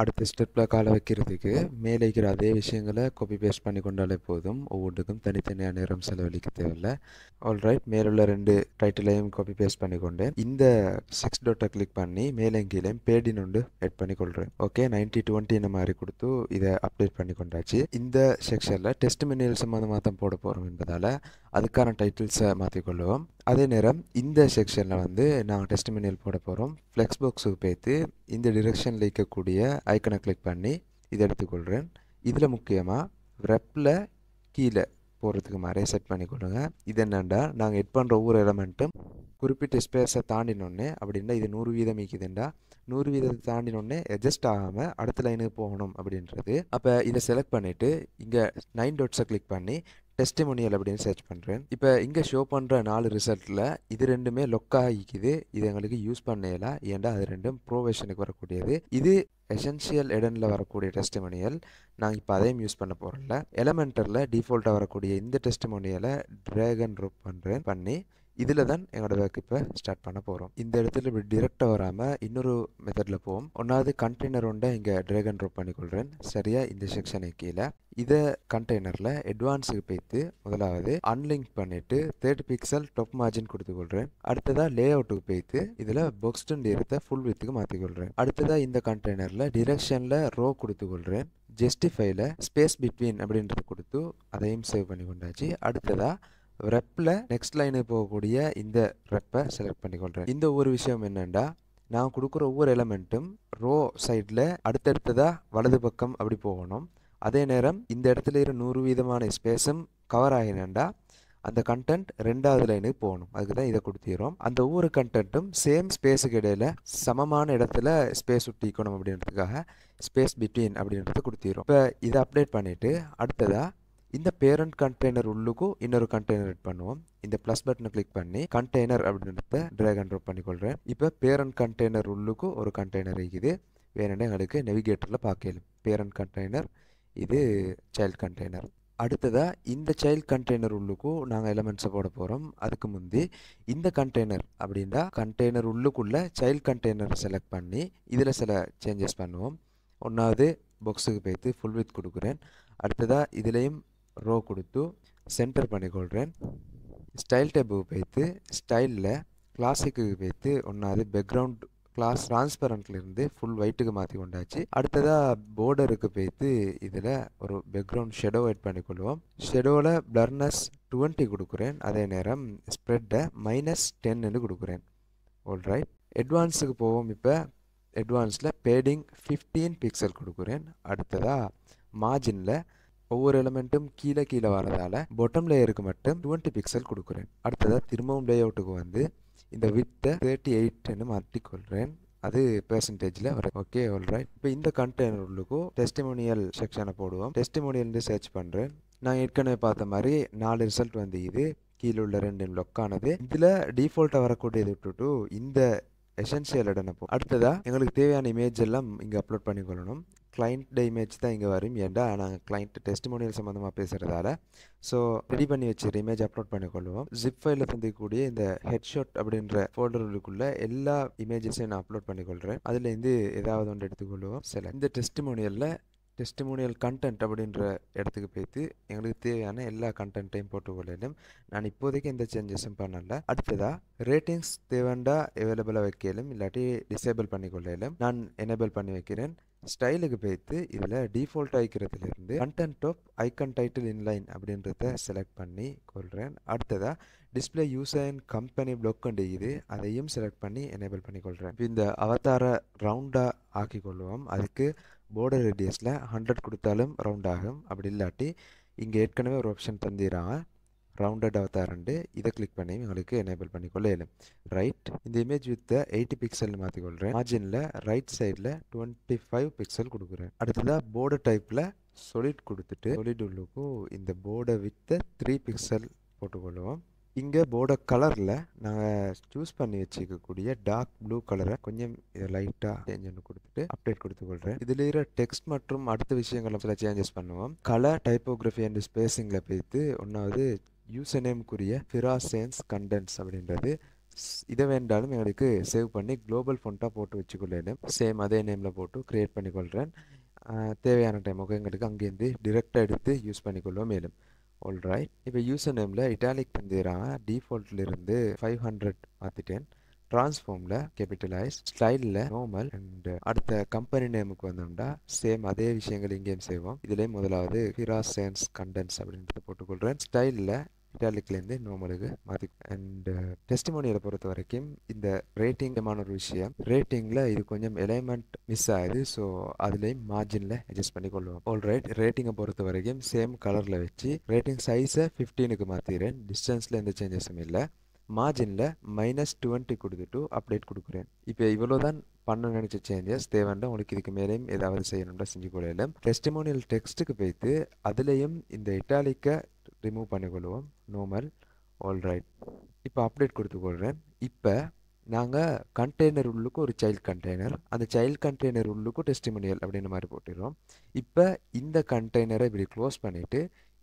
அடுத்த ஸ்டெப்பில் காலை வைக்கிறதுக்கு மேலே இருக்கிற அதே விஷயங்களை காப்பி பேஸ்ட் பண்ணி கொண்டாலே போதும் ஒவ்வொன்றுக்கும் தனித்தனியாக நேரம் செலவழிக்க தேவையில்லை ஆல்ரைட் மேலுள்ள ரெண்டு டைட்டிலையும் காப்பி பேஸ்ட் பண்ணிக்கொண்டு இந்த சிக்ஸ் டோட்டை கிளிக் பண்ணி மேலே கீழே பேடின் ஒன்று எட் பண்ணி கொள்கிறேன் ஓகே நைன்டி டுவெண்ட்டி இந்த மாதிரி கொடுத்து இதை அப்டேட் பண்ணி கொண்டாச்சு இந்த செக்ஷனில் டெஸ்ட் மெனியல் சம்மந்தமாக தான் போட போகிறோம் என்பதால் அதுக்கான டைட்டில்ஸை மாற்றிக்கொள்வோம் அதே நேரம் இந்த செக்ஷனில் வந்து நாங்கள் டெஸ்ட் மெனியல் போட போகிறோம் ஃப்ளெக்ஸ் பாக்ஸுக்கு பேர்த்து இந்த டிரெக்ஷனில் இருக்கக்கூடிய ஐக்கனை கிளிக் பண்ணி இதை எடுத்துக்கொள்கிறேன் இதில் முக்கியமாக ரெப்பில் கீழே போகிறதுக்கு மாதிரி செட் பண்ணி கொடுங்க இது என்னென்னா நாங்கள் எட் பண்ணுற ஒவ்வொரு எலமெண்ட்டும் குறிப்பிட்ட ஸ்பேஸை தாண்டினோடனே அப்படின்னா இது நூறு வீதம் ஈக்குதுண்டா நூறு வீதத்தை தாண்டினோடனே அட்ஜஸ்ட் ஆகாமல் அடுத்த லைனுக்கு போகணும் அப்படின்றது அப்போ இதை செலக்ட் பண்ணிவிட்டு இங்கே நைன் டோட்ஸை கிளிக் பண்ணி டெஸ்டிமோனியல் அப்படின்னு சர்ச் பண்ணுறேன் இப்போ இங்கே ஷோ பண்ணுற நாலு ரிசல்ட்டில் இது ரெண்டுமே லொக்காக இருக்குது இது எங்களுக்கு யூஸ் பண்ணல ஏன்டா அது ரெண்டும் ப்ரோவேஷனுக்கு வரக்கூடியது இது எசென்ஷியல் எடனில் வரக்கூடிய டெஸ்டிமோனியல் நாங்கள் இப்போ அதையும் யூஸ் பண்ண போகிறோம்ல எலமெண்டரில் டிஃபால்ட்டாக வரக்கூடிய இந்த டெஸ்டிமோனியலை ட்ராகன் ரூப் பண்ணுறேன் பண்ணி இதில் தான் எங்களோட ஒர்க் இப்போ ஸ்டார்ட் பண்ண போகிறோம் இந்த இடத்துல இப்படி டிரெக்டாக வராமல் இன்னொரு மெத்தடில் போவோம் ஒன்றாவது கண்டெய்னர் ஒன்றை இங்கே ட்ராகன் அண்ட் ட்ராப் பண்ணிக்கொள்கிறேன் சரியாக இந்த செக்ஷனை கீழே இதை கண்டெய்னரில் அட்வான்ஸுக்கு போய்த்து முதலாவது அன்லிங்க் பண்ணிவிட்டு தேர்ட் பிக்சல் டொப் மார்ஜின் கொடுத்துக்கொள்கிறேன் அடுத்ததாக லே அவுட்டுக்கு போய்த்து இதில் பொக்ஸ்டன் இருத்த ஃபுல் வித்துக்கு மாற்றிக்கொள்கிறேன் அடுத்ததாக இந்த கண்டெய்னரில் டிரெக்ஷனில் ரோ கொடுத்துக்கொள்கிறேன் ஜஸ்டிஃபைல ஸ்பேஸ் பிட்வீன் அப்படின்றத கொடுத்து அதையும் சேவ் பண்ணி கொண்டாச்சு அடுத்ததாக ரெப்பில் நெக்ஸ்ட் லைனுக்கு போகக்கூடிய இந்த ரெப்பை செலக்ட் பண்ணிக்கொள்கிறேன் இந்த ஒரு விஷயம் என்னென்னா நான் கொடுக்குற ஒவ்வொரு எலமெண்ட்டும் ரோ சைடில் அடுத்தடுத்ததாக வலது பக்கம் அப்படி போகணும் அதே நேரம் இந்த இடத்துல இருக்கிற நூறு வீதமான ஸ்பேஸும் கவர் ஆகினண்டா அந்த கண்டென்ட் ரெண்டாவது லைனுக்கு போகணும் அதுக்கு தான் இதை கொடுத்துறோம் அந்த ஒவ்வொரு கண்டென்ட்டும் சேம் ஸ்பேஸுக்கு இடையில் சமமான இடத்துல ஸ்பேஸ் ஒட்டிக்கணும் அப்படின்றதுக்காக ஸ்பேஸ் பிட்வீன் அப்படின்றத கொடுத்துறோம் இப்போ இதை அப்டேட் பண்ணிவிட்டு அடுத்ததாக இந்த பேரண்ட் container உள்ளுக்கும் இன்னொரு container எட் பண்ணுவோம் இந்த plus button click பண்ணி கண்டெய்னர் அப்படின்றத ட்ராக் அண்ட் ட்ராப் பண்ணிக்கொள்கிறேன் இப்போ பேரண்ட் container உள்ளுக்கும் ஒரு கண்டெய்னர் இருக்குது வேணும்னா அடுக்கு நெவிகேட்டரில் பார்க்கலாம் பேரண்ட் கண்டெய்னர் இது சைல்ட் கண்டெய்னர் அடுத்ததாக இந்த சைல்ட் கண்டெய்னர் உள்ளுக்கும் நாங்கள் elements போட போகிறோம் அதுக்கு முந்தி இந்த கண்டெய்னர் அப்படின்னா container உள்ளுக்குள்ளே child கண்டெய்னர் select பண்ணி இதில் சில சேஞ்சஸ் பண்ணுவோம் ஒன்றாவது பாக்ஸுக்கு போய்த்து ஃபுல் வித் கொடுக்குறேன் அடுத்ததாக இதுலேயும் ரோ கொடுத்து ಸೆಂಟರ್ பண்ணிக்கொள்கிறேன் ஸ்டைல் டேபு போய்த்து ஸ்டைலில் கிளாஸுக்கு போய்த்து ஒன்றாவது பேக்ரவுண்ட் கிளாஸ் டிரான்ஸ்பரண்ட்லேருந்து ஃபுல் ஒயிட்டுக்கு மாற்றி கொண்டாச்சு அடுத்ததாக போர்டருக்கு போய்த்து இதில் ஒரு பேக்ரவுண்ட் ஷெடோ ஒயிட் பண்ணிக்கொள்வோம் ஷெடோவில் பிளர்னஸ் டுவெண்ட்டி கொடுக்குறேன் அதே நேரம் ஸ்ப்ரெட்டை மைனஸ் டென்னு கொடுக்குறேன் ஆல்ரைட் அட்வான்ஸுக்கு போவோம் இப்போ அட்வான்ஸில் பேடிங் ஃபிஃப்டீன் பிக்சல் கொடுக்குறேன் அடுத்ததாக மார்ஜினில் ஒவ்வொரு எலிமெண்ட்டும் கீழே கீழே வரதால் பொட்டம் லேயருக்கு மட்டும் டுவெண்ட்டி பிக்சல் கொடுக்குறேன் அடுத்ததாக திரும்பவும் லே அவுட்டுக்கு வந்து இந்த விட்டை தேர்ட்டி எயிட்னு கொள்கிறேன் அது பெர்சன்டேஜில் வர ஓகே ஆல்ரைட் இப்போ இந்த கண்டெய்னருக்கும் டெஸ்டிமோனியல் செக்ஷனை போடுவோம் டெஸ்டிமோனியல்னு சர்ச் பண்ணுறேன் நான் ஏற்கனவே பார்த்த மாதிரி நாலு ரிசல்ட் வந்து இது கீழே உள்ள ரெண்டு லொக்கானது இதில் டிஃபால்ட்டாக வரக்கூடியது விட்டுட்டு இந்த எசென்சியல் இடம் அடுத்ததாக எங்களுக்கு தேவையான இமேஜ் எல்லாம் இங்கே அப்லோட் பண்ணிக்கொள்ளணும் கிளைண்ட் இமேஜ் தான் இங்கே வரும் ஏன்டா நாங்கள் கிளைண்ட் டெஸ்டிமோனியல் சம்மந்தமாக பேசுகிறதால ஸோ ரெடி பண்ணி வச்சு இமேஜ் அப்லோட் பண்ணிக்கொள்வோம் ஜிப் ஃபைலில் சந்திக்கக்கூடிய இந்த ஹெட்ஷாட் அப்படின்ற ஃபோல்டருக்குள்ளே எல்லா இமேஜஸையும் நான் அப்லோட் பண்ணிக்கொள்கிறேன் அதில் இருந்து ஏதாவது ஒன்று எடுத்துக்கொள்வோம் சில இந்த டெஸ்டிமோனியலில் டெஸ்டிமோனியல் கண்டென்ட் அப்படின்ற இடத்துக்கு போய்த்து எங்களுக்கு தேவையான எல்லா கண்டென்ட்டையும் போட்டுக்கொள்ளணும் நான் இப்போதைக்கு எந்த சேஞ்சஸும் பண்ணல அடுத்ததாக ரேட்டிங்ஸ் தேவைண்டா அவைலபிளாக வைக்கலும் இல்லாட்டி டிசேபிள் பண்ணிக்கொள்ளலும் நான் எனேபிள் பண்ணி வைக்கிறேன் ஸ்டைலுக்கு போய்த்து இதில் டிஃபால்ட் ஆகிக்கிறதுலேருந்து content of icon title inline அப்படின்றத செலக்ட் பண்ணி கொள்கிறேன் அடுத்ததாக டிஸ்பிளே யூஸ் அண்ட் கம்பெனி பிளாக்குண்டு இது அதையும் செலக்ட் பண்ணி எனேபிள் பண்ணிக்கொள்கிறேன் இந்த அவதாரை ரவுண்டாக ஆக்கி கொள்வோம் அதுக்கு போர்டர் ரேடியஸில் ஹண்ட்ரட் கொடுத்தாலும் ரவுண்ட் ஆகும் அப்படி இல்லாட்டி இங்கே ஏற்கனவே ஒரு ஆப்ஷன் தந்திடுறாங்க ரவுண்டட் அவதாரண்டு இதை கிளிக் பண்ணி உங்களுக்கு எனேபிள் பண்ணிக்கொள்ள இயலும் ரைட் இந்த இமேஜ் வித் எயிட்டி பிக்சல்னு மாற்றிக்கொள்கிறேன் மார்ஜினில் ரைட் சைடில் டுவெண்ட்டி ஃபைவ் பிக்சல் கொடுக்குறேன் அடுத்ததாக போர்டு டைப்பில் சொலிட் கொடுத்துட்டு சொலிட் உள்ளுக்கும் இந்த போர்டை வித்து த்ரீ பிக்சல் போட்டுக்கொள்வோம் இங்கே போர்டை கலரில் நாங்கள் சூஸ் பண்ணி வச்சுக்கக்கூடிய டார்க் ப்ளூ கலரை கொஞ்சம் லைட்டாக சேஞ்ச் பண்ணி கொடுத்துட்டு அப்டேட் கொடுத்துக்கொள்கிறேன் இதில் இருக்கிற டெக்ஸ்ட் மற்றும் அடுத்த விஷயங்களை சில சேஞ்சஸ் பண்ணுவோம் கலர் டைப்போகிராஃபி அண்ட் ஸ்பேசிங்கில் பார்த்து ஒன்றாவது யூசர் நேமுக்குரிய ஃபிராசேன்ஸ் கண்டென்ட்ஸ் அப்படின்றது இதை வேண்டாலும் எங்களுக்கு சேவ் பண்ணி குளோபல் ஃபோன்ட்டாக போட்டு வச்சுக்கொள்ளேன் சேம் அதே நேமில் போட்டு க்ரியேட் பண்ணிக்கொள்கிறேன் தேவையான டைம் எங்களுக்கு அங்கேருந்து டிரெக்டாக எடுத்து யூஸ் பண்ணிக்கொள்வோம் மேலும் ஆல்ரைட் இப்போ யூசர் நேமில் இட்டாலிக் தந்திராக டிஃபால்ட்லேருந்து ஃபைவ் ஹண்ட்ரட் மாற்றிட்டேன் ட்ரான்ஸ்ஃபார்மில் கேபிட்டலைஸ் ஸ்டைலில் நார்மல் அண்ட் அடுத்த கம்பெனி நேமுக்கு வந்தோம்னா சேம் அதே விஷயங்கள் இங்கேயும் செய்வோம் இதுலேயும் முதலாவது ஹிராசேன்ஸ் கண்டென்ஸ் அப்படின்றத போட்டுக்கொள்கிறேன் ஸ்டைலில் இட்டாலிக்லேருந்து நோமலுக்கு மாற்றி uh, அண்டு டெஸ்டிமோனியில் பொறுத்த வரைக்கும் இந்த ரேட்டிங்கமான ஒரு விஷயம் ரேட்டிங்கில் இது கொஞ்சம் எலைமெண்ட் மிஸ் ஆகுது ஸோ அதுலேயும் மார்ஜினில் அட்ஜஸ்ட் பண்ணி கொள்வோம் ஆல் ரைட் ரேட்டிங்கை பொறுத்த வரைக்கும் சேம் கலரில் வச்சு ரேட்டிங் சைஸை ஃபிஃப்டீனுக்கு மாற்றிடுறேன் டிஸ்டன்ஸில் எந்த சேஞ்சஸும் இல்லை மார்ஜினில் மைனஸ் டுவெண்ட்டி கொடுத்துட்டு அப்டேட் கொடுக்குறேன் இப்போ இவ்வளோ தான் பண்ண நினச்ச சேஞ்சஸ் தேவைண்டா உங்களுக்கு இதுக்கு மேலேயும் ஏதாவது செய்யணும்னா செஞ்சு கொள்ளையில டெஸ்டிமோனியல் டெக்ஸ்ட்டுக்கு போயிட்டு அதுலேயும் இந்த இட்டாலிக்கை ரிமூவ் பண்ணிக்கொள்வோம் நோமல் ஆல்ரைட் இப்போ அப்டேட் கொடுத்துக்கொள்கிறேன் இப்போ நாங்கள் கண்டெய்னர் உள்ளுக்கு ஒரு சைல்ட் கண்டெய்னர் அந்த சைல்ட் கண்டெய்னர் உள்ளுக்கும் டெஸ்டிமோனியல் அப்படின்ற மாதிரி போட்டுடுறோம் இப்போ இந்த கண்டெய்னரை இப்படி க்ளோஸ் பண்ணிவிட்டு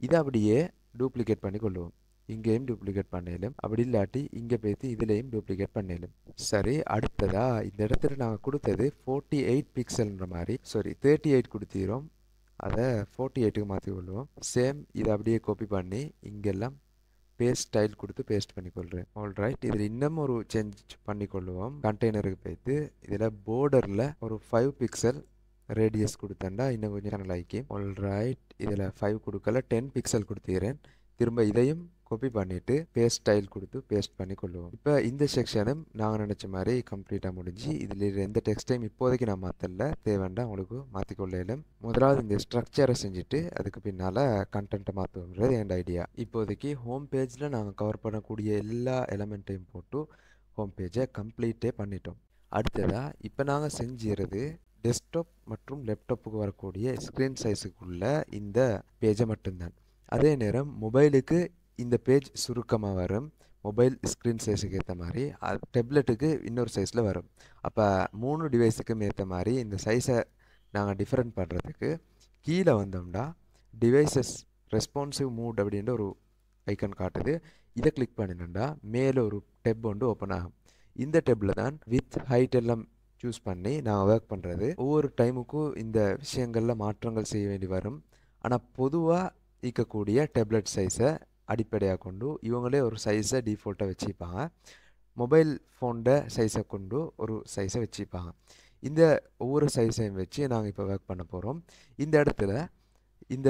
இதை அப்படியே டூப்ளிகேட் பண்ணி கொள்ளுவோம் இங்கேயும் டூப்ளிகேட் பண்ணலும் அப்படி இல்லாட்டி இங்கே பேசி இதுலேயும் டூப்ளிகேட் பண்ணலும் சரி அடுத்ததாக இந்த இடத்துல நாங்கள் கொடுத்தது ஃபோர்ட்டி எயிட் பிக்சல்ன்ற மாதிரி சாரி தேர்ட்டி எயிட் கொடுத்திரோம் அதை ஃபோர்ட்டி எயிட்டுக்கு மாற்றி கொள்வோம் சேம் இதை அப்படியே கோப்பி பண்ணி இங்கெல்லாம் பேஸ்ட் ஸ்டைல் கொடுத்து பேஸ்ட் பண்ணிக்கொள்கிறேன் ஆல் ரைட் இதில் இன்னும் ஒரு சேஞ்ச் பண்ணி பண்ணிக்கொள்வோம் கண்டெய்னருக்கு போய்த்து இதில் போர்டரில் ஒரு ஃபைவ் பிக்சல் ரேடியஸ் கொடுத்தேன்டா இன்னும் கொஞ்சம் சேனல் ஆக்கி ஆல் ரைட் இதில் ஃபைவ் கொடுக்கல டென் பிக்சல் கொடுத்துக்கிறேன் திரும்ப இதையும் காப்பி பண்ணிவிட்டு பேஸ்ட் ஸ்டைல் கொடுத்து பேஸ்ட் பண்ணி கொள்ளுவோம் இப்போ இந்த செக்ஷனும் நாங்கள் நினச்ச மாதிரி கம்ப்ளீட்டாக முடிஞ்சு இதில் எந்த டெக்ஸ்டையும் இப்போதைக்கு நான் மாற்றல தேவைண்டா உங்களுக்கு மாற்றிக்கொள்ளையிலும் முதலாவது இந்த ஸ்ட்ரக்சரை செஞ்சுட்டு அதுக்கு பின்னால் கண்டென்ட்டை மாற்றுவோம்ன்றது என் ஐடியா இப்போதைக்கு ஹோம் பேஜில் நாங்கள் கவர் பண்ணக்கூடிய எல்லா எலமெண்ட்டையும் போட்டு ஹோம் பேஜை கம்ப்ளீட்டே பண்ணிட்டோம் அடுத்ததாக இப்போ நாங்கள் செஞ்சுறது டெஸ்க்டாப் மற்றும் லேப்டாப்புக்கு வரக்கூடிய ஸ்க்ரீன் சைஸுக்குள்ள இந்த பேஜை மட்டும்தான் அதே நேரம் மொபைலுக்கு இந்த பேஜ் சுருக்கமாக வரும் மொபைல் ஸ்க்ரீன் சைஸுக்கு ஏற்ற மாதிரி டெப்லெட்டுக்கு இன்னொரு சைஸில் வரும் அப்போ மூணு டிவைஸுக்கும் ஏற்ற மாதிரி இந்த சைஸை நாங்கள் டிஃப்ரெண்ட் பண்ணுறதுக்கு கீழே வந்தோம்னா டிவைசஸ் ரெஸ்பான்சிவ் மூட் அப்படின்ற ஒரு ஐக்கன் காட்டுது இதை கிளிக் பண்ணினோம்னா மேலே ஒரு டெப் ஒன்று ஓப்பன் ஆகும் இந்த டெப்பில் தான் வித் ஹைட் எல்லாம் சூஸ் பண்ணி நான் ஒர்க் பண்ணுறது ஒவ்வொரு டைமுக்கும் இந்த விஷயங்களில் மாற்றங்கள் செய்ய வேண்டி வரும் ஆனால் பொதுவாக இருக்கக்கூடிய டேப்லெட் சைஸை அடிப்படையாக கொண்டு இவங்களே ஒரு சைஸை டிஃபால்ட்டாக வச்சுப்பாங்க மொபைல் ஃபோன்ட சைஸை கொண்டு ஒரு சைஸை வச்சுப்பாங்க இந்த ஒவ்வொரு சைஸையும் வச்சு நாங்கள் இப்போ ஒர்க் பண்ண போகிறோம் இந்த இடத்துல இந்த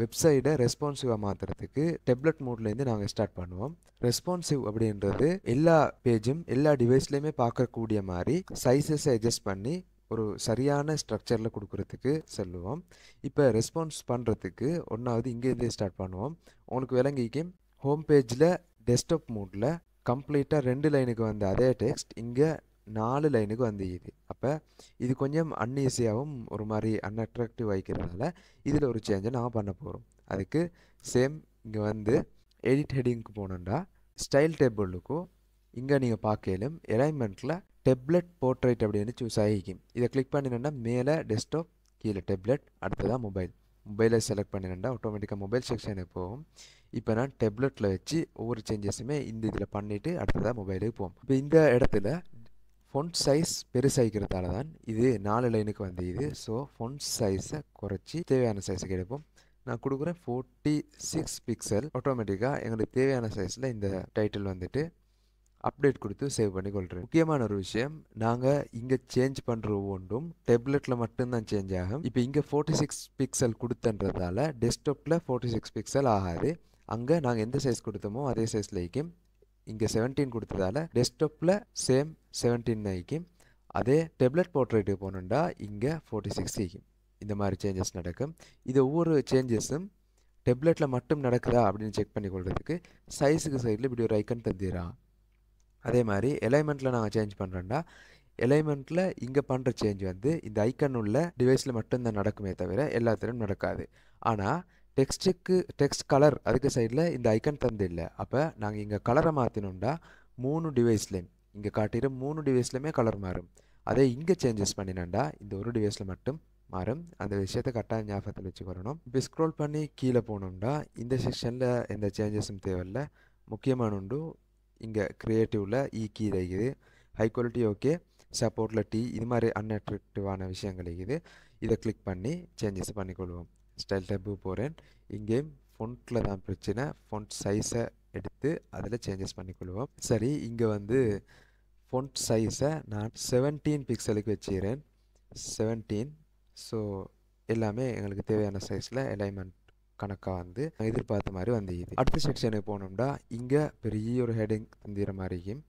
வெப்சைட்டை ரெஸ்பான்சிவாக மாற்றுறதுக்கு டெப்லெட் மோட்லேருந்து நாங்கள் ஸ்டார்ட் பண்ணுவோம் ரெஸ்பான்சிவ் அப்படின்றது எல்லா பேஜும் எல்லா டிவைஸ்லேயுமே பார்க்கக்கூடிய மாதிரி சைஸஸை அட்ஜஸ்ட் பண்ணி ஒரு சரியான ஸ்ட்ரக்சரில் கொடுக்குறதுக்கு சொல்லுவோம் இப்போ ரெஸ்பான்ஸ் பண்ணுறதுக்கு ஒன்றாவது இங்கேருந்தே ஸ்டார்ட் பண்ணுவோம் உங்களுக்கு விளங்கிக்கு ஹோம் பேஜில் டெஸ்க்டாப் மூடில் கம்ப்ளீட்டாக ரெண்டு லைனுக்கு வந்த அதே டெக்ஸ்ட் இங்கே நாலு லைனுக்கு வந்துக்குது அப்போ இது கொஞ்சம் அன்ஈஸியாகவும் ஒரு மாதிரி அன்அட்ராக்டிவ் ஆகிக்கிறதுனால இதில் ஒரு சேஞ்சை நான் பண்ண போகிறோம் அதுக்கு சேம் இங்கே வந்து எடிட் ஹெடிங்க்கு போனோண்டா ஸ்டைல் டேபிளுக்கும் இங்கே நீங்கள் பார்க்கலும் எலைன்மெண்ட்டில் டெப்லெட் portrait அப்படின்னு சூஸ் ஆகிக்கும் இதை கிளிக் பண்ணினேன்னா மேலே டெஸ்க்டாப் கீழே டெப்லெட் அடுத்ததான் மொபைல் மொபைலை செலக்ட் பண்ணினேன்டா ஆட்டோமேட்டிக்காக மொபைல் செக்ஷனுக்கு போகும் இப்போ நான் tabletல வச்சு ஒவ்வொரு சேஞ்சஸுமே இந்த இதில் பண்ணிவிட்டு அடுத்ததாக மொபைலுக்கு போவோம் இப்போ இந்த இடத்துல font சைஸ் பெருசாகிக்கிறதால தான் இது நாலு லைனுக்கு வந்து இது ஸோ ஃபொண்ட் சைஸை குறைச்சி தேவையான சைஸுக்கு எடுப்போம் நான் கொடுக்குறேன் ஃபோர்ட்டி சிக்ஸ் பிக்சல் ஆட்டோமேட்டிக்காக எங்களுக்கு தேவையான சைஸில் இந்த டைட்டில் வந்துட்டு அப்டேட் கொடுத்து சேவ் பண்ணி கொள்கிறேன் முக்கியமான ஒரு விஷயம் நாங்கள் இங்கே சேஞ்ச் பண்ணுற ஒவ்வொன்றும் டெப்லெட்டில் மட்டும்தான் சேஞ்ச் ஆகும் இப்போ இங்கே ஃபோர்ட்டி சிக்ஸ் பிக்சல் கொடுத்தன்றதால டெஸ்க்டாப்பில் ஃபோர்ட்டி சிக்ஸ் பிக்சல் ஆகாது அங்கே நாங்கள் எந்த சைஸ் கொடுத்தோமோ அதே சைஸில் ஐக்கும் இங்கே செவன்டீன் கொடுத்ததால டெஸ்க்டாப்பில் சேம் செவன்டீன் ஐக்கும் அதே டேப்லெட் போர்ட்ரேட்டுக்கு போனோண்டா இங்கே ஃபோர்ட்டி சிக்ஸ் ஐக்கும் இந்த மாதிரி சேஞ்சஸ் நடக்கும் இது ஒவ்வொரு சேஞ்சஸும் டெப்லெட்டில் மட்டும் நடக்குதா அப்படின்னு செக் பண்ணி கொள்றதுக்கு சைஸுக்கு சைடில் இப்படி ஒரு ஐக்கன் தந்துடுறான் அதே மாதிரி எலைமெண்ட்டில் நாங்கள் சேஞ்ச் பண்ணுறோன்னா எலைமெண்ட்டில் இங்கே பண்ணுற சேஞ்ச் வந்து இந்த ஐக்கன் உள்ள டிவைஸில் மட்டும்தான் நடக்குமே தவிர எல்லாத்துலேயும் நடக்காது ஆனால் டெக்ஸ்ட்டுக்கு டெக்ஸ்ட் கலர் அதுக்கு சைடில் இந்த ஐக்கன் தந்து இல்லை அப்போ நாங்கள் இங்கே கலரை மாற்றினோம்னா மூணு டிவைஸ்லேயும் இங்கே காட்டிடும் மூணு டிவைஸ்லையுமே கலர் மாறும் அதே இங்கே சேஞ்சஸ் பண்ணினேன்டா இந்த ஒரு டிவைஸில் மட்டும் மாறும் அந்த விஷயத்தை கரெக்டாக ஞாபகத்தில் வச்சுக்கிறணும் இப்போ ஸ்க்ரோல் பண்ணி கீழே போனோம்னா இந்த செக்ஷனில் எந்த சேஞ்சஸும் தேவையில்லை முக்கியமான உண்டு இங்கே க்ரியேட்டிவில் இ கீ இருக்குது ஹை குவாலிட்டி ஓகே சப்போர்ட்டில் டீ இது மாதிரி அன்அட்ராக்டிவான விஷயங்கள் இருக்குது இதை கிளிக் பண்ணி சேஞ்சஸ் பண்ணிக்கொள்வோம் ஸ்டைல் டேப்பு போகிறேன் இங்கேயும் ஃபொண்ட்டில் தான் பிரச்சனை ஃபொண்ட் சைஸை எடுத்து அதில் சேஞ்சஸ் பண்ணிக்கொள்வோம் சரி இங்கே வந்து ஃபொண்ட் சைஸை நான் செவன்டீன் பிக்சலுக்கு வச்சுக்கிறேன் செவன்டீன் ஸோ எல்லாமே எங்களுக்கு தேவையான சைஸில் அலைன்மெண்ட் கணக்காக வந்து எதிர்பார்த்த மாதிரி வந்தது அடுத்த செக்ஷனுக்கு போனோம்னா இங்கே பெரிய ஒரு ஹெட்டிங் தந்திர மாதிரியும்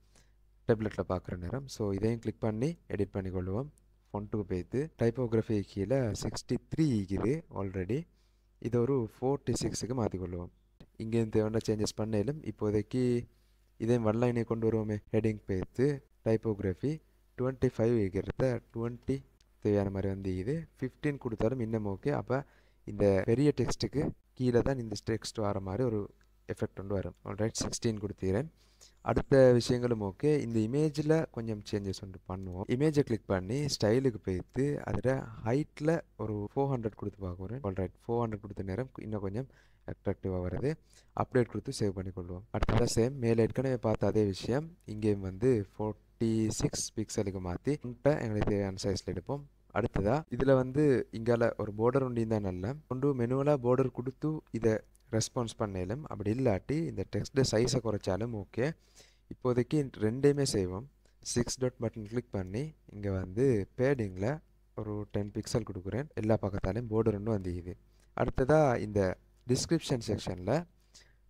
டேப்லெட்டில் பார்க்குற நேரம் ஸோ இதையும் கிளிக் பண்ணி எடிட் பண்ணி கொள்வோம் ஃபொண்ட்டுக்கு போய்த்து டைப்போகிராஃபி கீழே சிக்ஸ்டி த்ரீ இக்குது ஆல்ரெடி இதை ஒரு ஃபோர்ட்டி சிக்ஸுக்கு மாற்றிக்கொள்வோம் இங்கேருந்து தேவையான சேஞ்சஸ் பண்ணாலும் இப்போதைக்கு இதையும் வன்லைனை கொண்டு வருவோமே ஹெட்டிங் போய்த்து டைப்போகிராஃபி டுவெண்ட்டி ஃபைவ் இருக்கிறத டுவெண்ட்டி தேவையான மாதிரி வந்து இது ஃபிஃப்டீன் கொடுத்தாலும் இன்னும் ஓகே அப்போ இந்த பெரிய டெக்ஸ்ட்டுக்கு கீழே தான் இந்த டெக்ஸ்ட் வர மாதிரி ஒரு எஃபெக்ட் ஒன்று வரும் ரைட் சிக்ஸ்டீன் கொடுத்துக்கிறேன் அடுத்த விஷயங்களும் ஓகே இந்த இமேஜில் கொஞ்சம் சேஞ்சஸ் ஒன்று பண்ணுவோம் இமேஜை கிளிக் பண்ணி ஸ்டைலுக்கு போயிட்டு அதில் ஹைட்டில் ஒரு ஃபோர் ஹண்ட்ரட் கொடுத்து பார்க்குறேன் ஆல் ரைட் ஃபோர் ஹண்ட்ரட் கொடுத்த நேரம் இன்னும் கொஞ்சம் அட்ராக்டிவாக வருது அப்டேட் கொடுத்து சேவ் பண்ணிக்கொள்வோம் அடுத்ததான் சேம் மேலே ஏற்கனவே பார்த்த அதே விஷயம் இங்கேயும் வந்து ஃபோர்ட்டி சிக்ஸ் பிக்சலுக்கு மாற்றி இப்போ எங்களுக்கு தேவையான சைஸில் எடுப்போம் அடுத்ததாக இதில் வந்து இங்கால ஒரு போர்டர் உண்டிந்தான் நல்ல கொண்டு மெனுவலாக போர்டர் கொடுத்து இதை ரெஸ்பான்ஸ் பண்ணலும் அப்படி இல்லாட்டி இந்த டெக்ஸ்ட்டு சைஸை குறைச்சாலும் ஓகே இப்போதைக்கு ரெண்டையுமே செய்வோம் சிக்ஸ் டாட் பட்டன் கிளிக் பண்ணி இங்கே வந்து பேடிங்கில் ஒரு டென் பிக்சல் கொடுக்குறேன் எல்லா பக்கத்தாலையும் போர்டர் ஒன்றும் வந்துக்குது அடுத்ததாக இந்த டிஸ்கிரிப்ஷன் செக்ஷனில்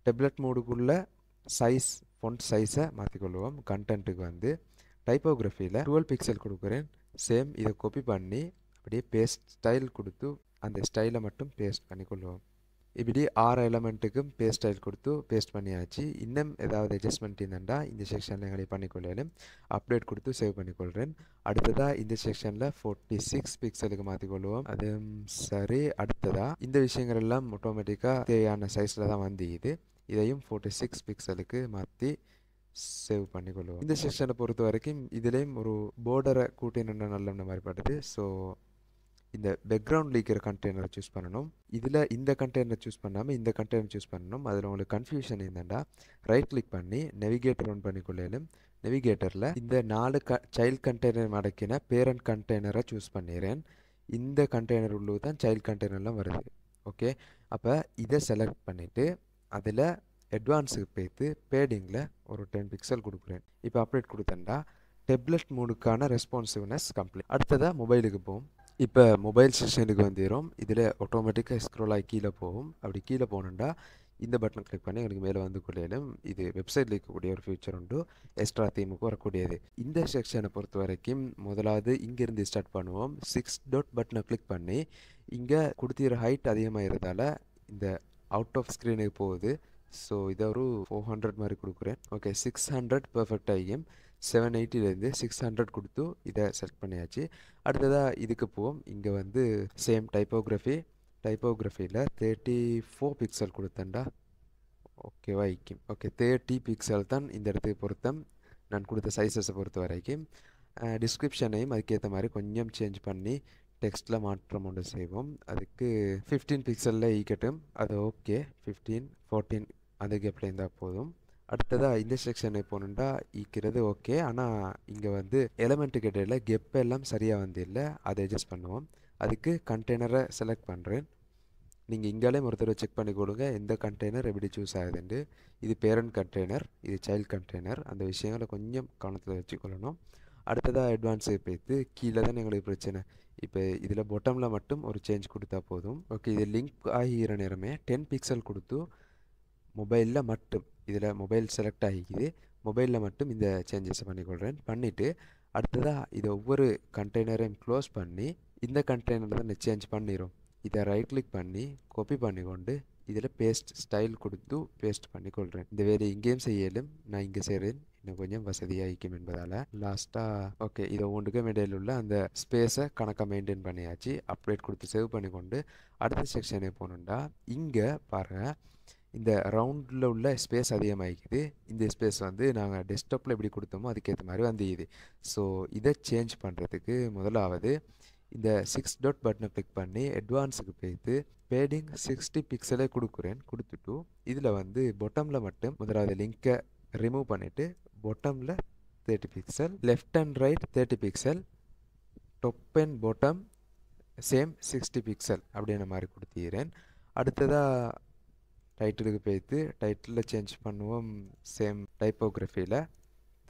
டெப்லெட் மூடுக்குள்ளே சைஸ் ஃபொண்ட் சைஸை மாற்றிக்கொள்வோம் கண்டென்ட்டுக்கு வந்து டைப்போகிராஃபியில் டுவெல் பிக்சல் கொடுக்குறேன் சேம் இதை காப்பி பண்ணி அப்படியே பேஸ்ட் ஸ்டைல் கொடுத்து அந்த ஸ்டைலை மட்டும் பேஸ்ட் பண்ணி கொள்வோம் இப்படி ஆறு எலமெண்ட்டுக்கும் பேஸ்ட் ஸ்டைல் கொடுத்து பேஸ்ட் பண்ணியாச்சு இன்னும் ஏதாவது அட்ஜஸ்ட்மெண்ட் இருந்தாண்டா இந்த செக்ஷனில் எங்களை பண்ணிக்கொள்ளேன் அப்டேட் கொடுத்து சேவ் பண்ணிக்கொள்கிறேன் அடுத்ததாக இந்த செக்ஷனில் ஃபோர்ட்டி சிக்ஸ் பிக்சலுக்கு மாற்றிக்கொள்வோம் அது சரி அடுத்ததாக இந்த விஷயங்கள் எல்லாம் ஆட்டோமேட்டிக்காக தேவையான சைஸில் தான் வந்து இது இதையும் ஃபோர்ட்டி சிக்ஸ் பிக்சலுக்கு மாற்றி சேவ் பண்ணிக்கொள்வோம் இந்த செக்ஷனை பொறுத்த வரைக்கும் இதுலேயும் ஒரு போர்டரை கூட்டின நல்ல மாதிரி படுது ஸோ இந்த பேக்ரவுண்டில் இருக்கிற கண்டெய்னரை சூஸ் பண்ணணும் இதில் இந்த கண்டெய்னரை சூஸ் பண்ணாமல் இந்த கண்டெய்னர் சூஸ் பண்ணணும் அதில் உங்களுக்கு கன்ஃபியூஷன் என்னென்னா ரைட் கிளிக் பண்ணி நெவிகேட்டர் பண்ணி பண்ணிக்கொள்ளையிலும் நெவிகேட்டரில் இந்த நாலு க சைல்ட் கண்டெய்னர் அடக்கின பேரண்ட் கண்டெய்னரை சூஸ் பண்ணிடுறேன் இந்த கண்டெய்னர் உள்ளது தான் சைல்ட் கண்டெய்னர்லாம் வருது ஓகே அப்போ இதை செலக்ட் பண்ணிவிட்டு அதில் அட்வான்ஸுக்கு போய்த்து பேடிங்கில் ஒரு டென் பிக்சல் கொடுக்குறேன் இப்போ அப்டேட் கொடுத்தேன்டா டெப்லெட் மூடுக்கான ரெஸ்பான்சிவ்னஸ் கம்ப்ளீட் அடுத்ததாக மொபைலுக்கு போகும் இப்போ மொபைல் செஷனுக்கு வந்துடும் இதில் ஆட்டோமேட்டிக்காக ஸ்க்ரோல் ஆகி கீழே போகும் அப்படி கீழே போனோண்டா இந்த பட்டனை கிளிக் பண்ணி எனக்கு மேலே வந்து கொள்ளையிலும் இது வெப்சைட்டில் இருக்கக்கூடிய ஒரு ஃபியூச்சர் உண்டு எக்ஸ்ட்ரா தீமுக்கு வரக்கூடியது இந்த செக்ஷனை பொறுத்த வரைக்கும் முதலாவது இங்கேருந்து ஸ்டார்ட் பண்ணுவோம் சிக்ஸ் டாட் பட்டனை கிளிக் பண்ணி இங்கே கொடுத்துற ஹைட் அதிகமாக இருந்தால் இந்த அவுட் ஆஃப் ஸ்க்ரீனுக்கு போகுது ஸோ இதை ஒரு ஃபோர் ஹண்ட்ரட் மாதிரி கொடுக்குறேன் ஓகே சிக்ஸ் ஹண்ட்ரட் பர்ஃபெக்ட் ஐஎம் செவன் எயிட்டிலேருந்து சிக்ஸ் ஹண்ட்ரட் கொடுத்து இதை செட் பண்ணியாச்சு அடுத்ததாக இதுக்கு போவோம் இங்கே வந்து சேம் டைப்போகிராஃபி டைப்போகிராஃபியில் தேர்ட்டி ஃபோர் பிக்சல் கொடுத்தேன்டா ஓகேவா இக்கும் ஓகே தேர்ட்டி பிக்சல் தான் இந்த இடத்துக்கு பொருத்தம் நான் கொடுத்த சைஸஸை பொறுத்த வரைக்கும் டிஸ்கிரிப்ஷனையும் அதுக்கேற்ற மாதிரி கொஞ்சம் சேஞ்ச் பண்ணி டெக்ஸ்ட்டில் மாற்றம் ஒன்று செய்வோம் அதுக்கு ஃபிஃப்டீன் பிக்சலில் ஈக்கட்டும் அது ஓகே ஃபிஃப்டீன் ஃபோர்டீன் அந்த கேப்பில் இருந்தால் போதும் அடுத்ததாக இந்த செக்ஷனை போகணுண்டா ஈக்கிறது ஓகே ஆனால் இங்கே வந்து எலமெண்ட்டு கிட்டையில் கெப் எல்லாம் சரியாக வந்து இல்லை அதை அட்ஜஸ்ட் பண்ணுவோம் அதுக்கு கண்டெய்னரை செலக்ட் பண்ணுறேன் நீங்கள் இங்காலே ஒருத்தர் செக் பண்ணி கொடுங்க எந்த கண்டெய்னர் எப்படி சூஸ் ஆகுதுண்டு இது பேரண்ட் கண்டெய்னர் இது சைல்டு கண்டெய்னர் அந்த விஷயங்களை கொஞ்சம் கவனத்தில் வச்சுக்கொள்ளணும் அடுத்ததாக அட்வான்ஸு போய்த்து கீழே தான் எங்களுக்கு பிரச்சனை இப்போ இதில் பொட்டமில் மட்டும் ஒரு சேஞ்ச் கொடுத்தா போதும் ஓகே இது லிங்க் ஆகிற நேரமே டென் பிக்சல் கொடுத்து மொபைலில் மட்டும் இதில் மொபைல் செலக்ட் ஆகிக்குது மொபைலில் மட்டும் இந்த சேஞ்சஸை பண்ணிக்கொள்கிறேன் பண்ணிவிட்டு அடுத்ததாக இதை ஒவ்வொரு கண்டெய்னரையும் க்ளோஸ் பண்ணி இந்த கண்டெய்னரில் தான் சேஞ்ச் பண்ணிடும் இதை ரைட் கிளிக் பண்ணி காப்பி பண்ணிக்கொண்டு இதில் பேஸ்ட் ஸ்டைல் கொடுத்து பேஸ்ட் பண்ணிக்கொள்கிறேன் இந்த வேலை இங்கேயும் செய்யலும் நான் இங்கே செய்கிறேன் இன்னும் கொஞ்சம் வசதியாக இருக்கும் என்பதால் லாஸ்ட்டாக ஓகே இதை ஒன்றுக்கும் இடையில் உள்ள அந்த ஸ்பேஸை கணக்காக மெயின்டைன் பண்ணியாச்சு அப்டேட் கொடுத்து சேவ் பண்ணிக்கொண்டு அடுத்த செக்ஷனே போகணுண்டா இங்கே பாருங்கள் இந்த ரவுண்டில் உள்ள ஸ்பேஸ் அதிகமாகிக்குது இந்த ஸ்பேஸ் வந்து நாங்கள் டெஸ்க்டாப்பில் எப்படி கொடுத்தோமோ அதுக்கேற்ற மாதிரி வந்துக்குது ஸோ இதை சேஞ்ச் பண்ணுறதுக்கு முதலாவது இந்த சிக்ஸ் டாட் பட்டனை கிளிக் பண்ணி அட்வான்ஸுக்கு போய்த்து பேடிங் சிக்ஸ்டி பிக்சலே கொடுக்குறேன் கொடுத்துட்டு இதில் வந்து பொட்டமில் மட்டும் முதலாவது லிங்க்கை ரிமூவ் பண்ணிவிட்டு பொட்டமில் thirty pixel left and right thirty pixel top and bottom same sixty pixel அப்படின்ற மாதிரி கொடுத்துக்கிறேன் அடுத்ததாக டைட்டிலுக்கு போய்த்து டைட்டிலில் சேஞ்ச் பண்ணுவோம் சேம் டைப்போகிராஃபியில்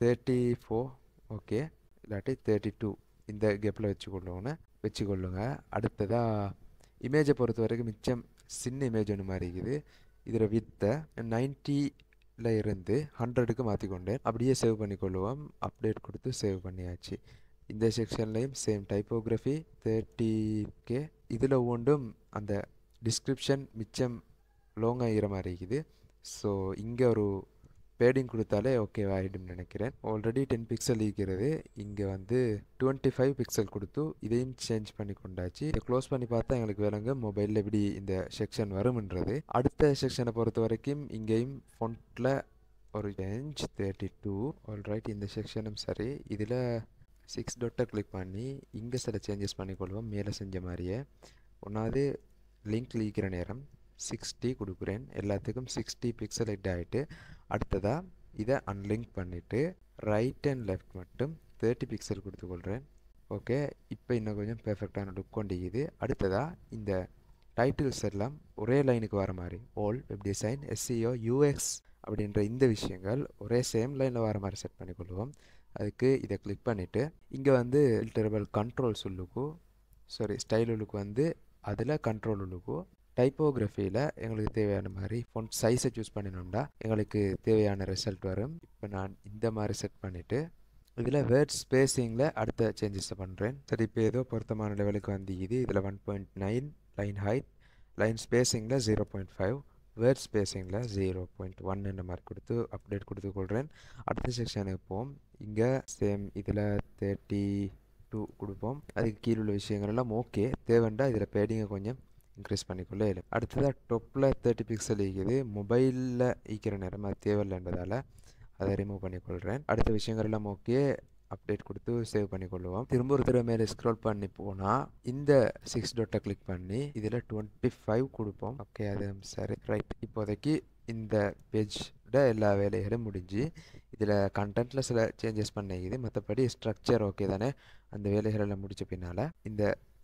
தேர்ட்டி ஃபோர் ஓகே இல்லாட்டி தேர்ட்டி டூ இந்த கேப்பில் வச்சு வச்சுக்கொள்ளுங்க அடுத்ததாக இமேஜை பொறுத்த வரைக்கும் மிச்சம் சின்ன இமேஜ் ஒன்று மாதிரி இருக்குது இதில் வித்தை நைன்ட்டியில் இருந்து ஹண்ட்ரடுக்கு மாற்றிக்கொண்டேன் அப்படியே சேவ் பண்ணிக்கொள்ளுவோம் அப்டேட் கொடுத்து சேவ் பண்ணியாச்சு இந்த செக்ஷன்லேயும் சேம் டைப்போகிராஃபி தேர்ட்டி கே இதில் ஒன்றும் அந்த டிஸ்கிரிப்ஷன் மிச்சம் லோங் ஆகிற மாதிரி இருக்குது ஸோ இங்கே ஒரு பேடிங் கொடுத்தாலே ஓகேவா ஆகிடும் நினைக்கிறேன் ஆல்ரெடி டென் பிக்சல் இருக்கிறது இங்கே வந்து டுவெண்ட்டி ஃபைவ் பிக்சல் கொடுத்து இதையும் சேஞ்ச் பண்ணி கொண்டாச்சு இதை க்ளோஸ் பண்ணி பார்த்தா எங்களுக்கு விளங்கு மொபைலில் எப்படி இந்த செக்ஷன் வரும்ன்றது அடுத்த செக்ஷனை பொறுத்த வரைக்கும் இங்கேயும் ஃபொண்ட்டில் ஒரு சேஞ்ச் தேர்ட்டி டூ ஆல்ரைட் இந்த செக்ஷனும் சரி இதில் சிக்ஸ் டொட்டை கிளிக் பண்ணி இங்கே சில சேஞ்சஸ் பண்ணிக்கொள்வோம் மேலே செஞ்ச மாதிரியே ஒன்றாவது லிங்க் லீக்கிற நேரம் சிக்ஸ்டி கொடுக்குறேன் எல்லாத்துக்கும் சிக்ஸ்டி பிக்சலைட் ஆகிட்டு அடுத்ததாக இதை அன்லிங்க் பண்ணிவிட்டு ரைட் அண்ட் லெஃப்ட் மட்டும் தேர்ட்டி பிக்சல் கொடுத்துக்கொள்கிறேன் ஓகே இப்போ இன்னும் கொஞ்சம் பெர்ஃபெக்டான லுக் கொண்டிக்குது அடுத்ததாக இந்த டைட்டில்ஸ் எல்லாம் ஒரே லைனுக்கு வர மாதிரி all web design SEO UX அப்படின்ற இந்த விஷயங்கள் ஒரே சேம் லைனில் வர மாதிரி செட் பண்ணி கொள்வோம் அதுக்கு இதை கிளிக் பண்ணிவிட்டு இங்கே வந்து ஃபில்டரபிள் கண்ட்ரோல்ஸ் உள்ளுக்கும் சாரி ஸ்டைல் உள்ளுக்கு வந்து அதில் கண்ட்ரோல் உள்ளுக்கும் டைப்போகிராஃபியில் எங்களுக்கு தேவையான மாதிரி ஃபோன் சைஸை சூஸ் பண்ணினோம்னா எங்களுக்கு தேவையான ரிசல்ட் வரும் இப்போ நான் இந்த மாதிரி செட் பண்ணிவிட்டு இதில் வேர்ட் ஸ்பேஸிங்கில் அடுத்த சேஞ்சஸை பண்ணுறேன் சரி இப்போ ஏதோ பொருத்தமான லெவலுக்கு வந்துக்குது இதில் one point nine line height line ஸ்பேஸிங்கில் ஜீரோ பாயிண்ட் ஃபைவ் வேர்ட் ஸ்பேஸிங்கில் ஜீரோ பாயிண்ட் ஒன் என்ற மாதிரி கொடுத்து அப்டேட் கொடுத்து கொள்கிறேன் அடுத்த செக்ஷனுக்கு போவோம் இங்கே சேம் இதில் தேர்ட்டி டூ கொடுப்போம் அதுக்கு கீழே உள்ள விஷயங்கள் எல்லாம் ஓகே தேவைண்டா இதில் பேடிங்கை கொஞ்சம் இன்க்ரீஸ் பண்ணிக்கொள்ள இல்லை அடுத்ததாக டொப்பில் தேர்ட்டி பிக்சல் ஈக்குது மொபைலில் ஈக்கிற நேரம் அது தேவையில்லைன்றதால் அதை ரிமூவ் பண்ணிக்கொள்கிறேன் அடுத்த விஷயங்கள்லாம் ஓகே அப்டேட் கொடுத்து சேவ் பண்ணி கொள்ளுவோம் திரும்ப ஒரு தடவை மேலே ஸ்க்ரோல் பண்ணி போனால் இந்த சிக்ஸ் டோட்டை கிளிக் பண்ணி இதில் டுவெண்ட்டி ஃபைவ் கொடுப்போம் ஓகே அது சரி ரைட் இப்போதைக்கு இந்த பேஜோட எல்லா வேலைகளும் முடிஞ்சு இதில் கண்டென்ட்டில் சில சேஞ்சஸ் பண்ணிக்குது மற்றபடி ஸ்ட்ரக்சர் ஓகே தானே அந்த வேலைகளெல்லாம் முடித்த பின்னால் இந்த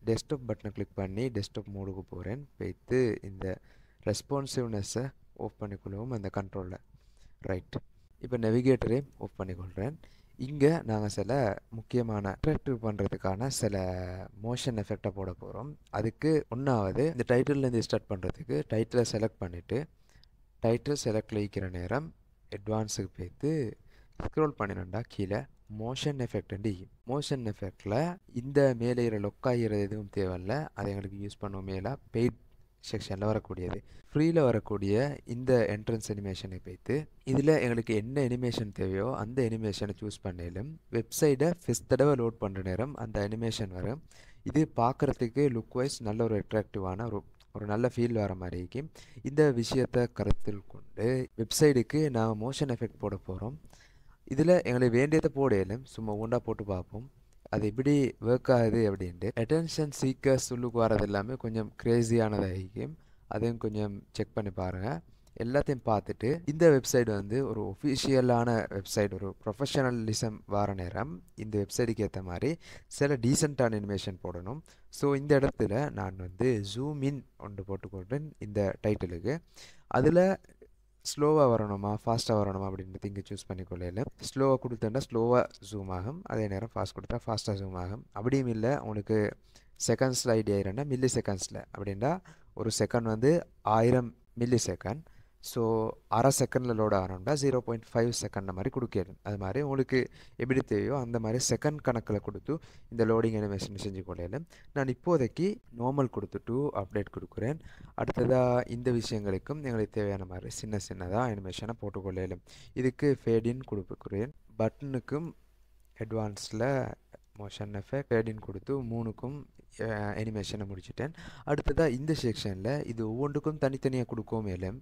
டெஸ்க்டாப் பட்டனை கிளிக் பண்ணி டெஸ்க்டாப் மோடுக்கு போகிறேன் போய்த்து இந்த ரெஸ்பான்சிவ்னஸை ஆஃப் பண்ணிக்கொள்ளவும் அந்த கண்ட்ரோலில் ரைட் இப்போ நெவிகேட்டரே ஆஃப் பண்ணிக்கொள்கிறேன் இங்கே நாங்கள் சில முக்கியமான அட்ராக்டிவ் பண்ணுறதுக்கான சில மோஷன் எஃபெக்டை போட போகிறோம் அதுக்கு ஒன்றாவது இந்த டைட்டில்லேருந்து ஸ்டார்ட் பண்ணுறதுக்கு டைட்டிலை செலக்ட் பண்ணிவிட்டு டைட்டில் செலக்டில் வைக்கிற நேரம் அட்வான்ஸுக்கு போய்த்து ஸ்க்ரோல் பண்ணினண்டா கீழே மோஷன் எஃபெக்ட் அண்டு மோஷன் எஃபெக்டில் இந்த மேலே லொக்காகிற எதுவும் தேவையில்ல அதை எங்களுக்கு யூஸ் பண்ணுவோம் மேலே பெய்ட் செக்ஷனில் வரக்கூடியது ஃப்ரீயில் வரக்கூடிய இந்த என்ட்ரன்ஸ் அனிமேஷனை பைத்து இதில் எங்களுக்கு என்ன அனிமேஷன் தேவையோ அந்த அனிமேஷனை சூஸ் பண்ணிலும் வெப்சைட்டை ஃபஸ்ட் தடவை லோட் பண்ணுற நேரம் அந்த அனிமேஷன் வரும் இது பார்க்குறதுக்கு லுக் வைஸ் நல்ல ஒரு அட்ராக்டிவான ஒரு ஒரு நல்ல ஃபீல் வர மாதிரிக்கு இந்த விஷயத்தை கருத்தில் கொண்டு வெப்சைட்டுக்கு நான் மோஷன் எஃபெக்ட் போட போகிறோம் இதில் எங்களை வேண்டியதை போடையிலும் சும்மா உண்டா போட்டு பார்ப்போம் அது எப்படி ஒர்க் ஆகுது அப்படின்ட்டு அட்டென்ஷன் சீக்கர்ஸ் உள்ளுக்கு வரது எல்லாமே கொஞ்சம் க்ரேஸியானதாகும் அதையும் கொஞ்சம் செக் பண்ணி பாருங்கள் எல்லாத்தையும் பார்த்துட்டு இந்த வெப்சைட் வந்து ஒரு ஒஃபிஷியலான வெப்சைட் ஒரு ப்ரொஃபஷனலிசம் வார நேரம் இந்த வெப்சைட்டுக்கு ஏற்ற மாதிரி சில டீசெண்டான அனிமேஷன் போடணும் ஸோ இந்த இடத்துல நான் வந்து ஜூம் இன் ஒன்று போட்டுக்கொண்டேன் இந்த டைட்டிலுக்கு அதில் ஸ்லோவாக வரணுமா ஃபாஸ்ட்டாக வரணுமா அப்படின்றது இங்கே சூஸ் பண்ணிக்கொள்ளையில் ஸ்லோவாக கொடுத்தோன்னா ஸ்லோவாக ஜூம் ஆகும் அதே நேரம் ஃபாஸ்ட் கொடுத்தா ஃபாஸ்ட்டாக ஜூம் ஆகும் அப்படியும் இல்லை உனக்கு செகண்ட்ஸில் ஐடியா ஆயிரம்னா மில்லி செகண்ட்ஸில் அப்படின்னா ஒரு செகண்ட் வந்து ஆயிரம் மில்லி செகண்ட் ஸோ அரை செகண்டில் லோட் ஆகணும்னா ஜீரோ பாயிண்ட் ஃபைவ் செகண்ட் மாதிரி கொடுக்காது அது மாதிரி உங்களுக்கு எப்படி தேவையோ அந்த மாதிரி செகண்ட் கணக்கில் கொடுத்து இந்த லோடிங் அனிமேஷன் செஞ்சு கொள்ளையில் நான் இப்போதைக்கு நார்மல் கொடுத்துட்டு அப்டேட் கொடுக்குறேன் அடுத்ததாக இந்த விஷயங்களுக்கும் எங்களுக்கு தேவையான மாதிரி சின்ன சின்னதாக அனிமேஷனை போட்டுக்கொள்ளையிலும் இதுக்கு ஃபேடின் கொடுக்குறேன் பட்டனுக்கும் அட்வான்ஸில் மோஷன் எஃபெக்ட் ஃபேடின் கொடுத்து மூணுக்கும் அனிமேஷனை முடிச்சுட்டேன் அடுத்ததாக இந்த செக்ஷனில் இது ஒவ்வொன்றுக்கும் தனித்தனியாக கொடுக்கவும் மேலும்